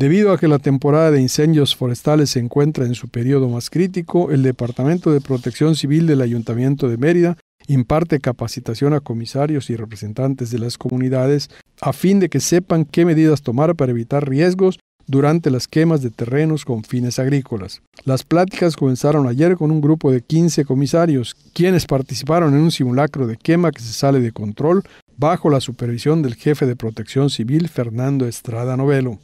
Debido a que la temporada de incendios forestales se encuentra en su periodo más crítico, el Departamento de Protección Civil del Ayuntamiento de Mérida imparte capacitación a comisarios y representantes de las comunidades a fin de que sepan qué medidas tomar para evitar riesgos durante las quemas de terrenos con fines agrícolas. Las pláticas comenzaron ayer con un grupo de 15 comisarios, quienes participaron en un simulacro de quema que se sale de control bajo la supervisión del jefe de protección civil Fernando Estrada Novelo.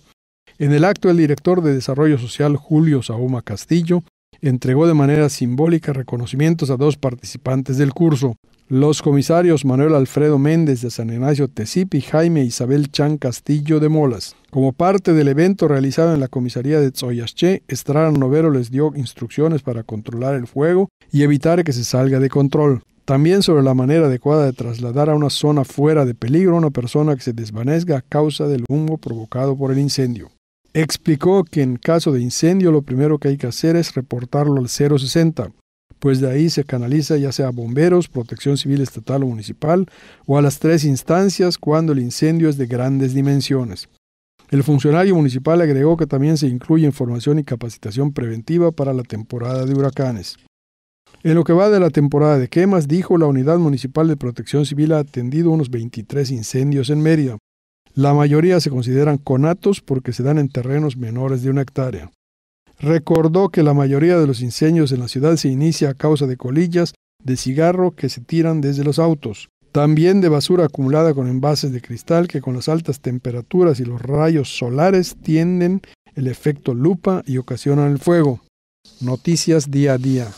En el acto, el director de Desarrollo Social, Julio Sauma Castillo, entregó de manera simbólica reconocimientos a dos participantes del curso, los comisarios Manuel Alfredo Méndez de San Ignacio Tesip y Jaime Isabel Chan Castillo de Molas. Como parte del evento realizado en la comisaría de Zoyasche Estrada Novero les dio instrucciones para controlar el fuego y evitar que se salga de control. También sobre la manera adecuada de trasladar a una zona fuera de peligro a una persona que se desvanezca a causa del humo provocado por el incendio. Explicó que en caso de incendio lo primero que hay que hacer es reportarlo al 060, pues de ahí se canaliza ya sea a bomberos, protección civil estatal o municipal, o a las tres instancias cuando el incendio es de grandes dimensiones. El funcionario municipal agregó que también se incluye información y capacitación preventiva para la temporada de huracanes. En lo que va de la temporada de quemas, dijo la Unidad Municipal de Protección Civil ha atendido unos 23 incendios en Mérida, la mayoría se consideran conatos porque se dan en terrenos menores de una hectárea. Recordó que la mayoría de los incendios en la ciudad se inicia a causa de colillas de cigarro que se tiran desde los autos, también de basura acumulada con envases de cristal que con las altas temperaturas y los rayos solares tienden el efecto lupa y ocasionan el fuego. Noticias día a día.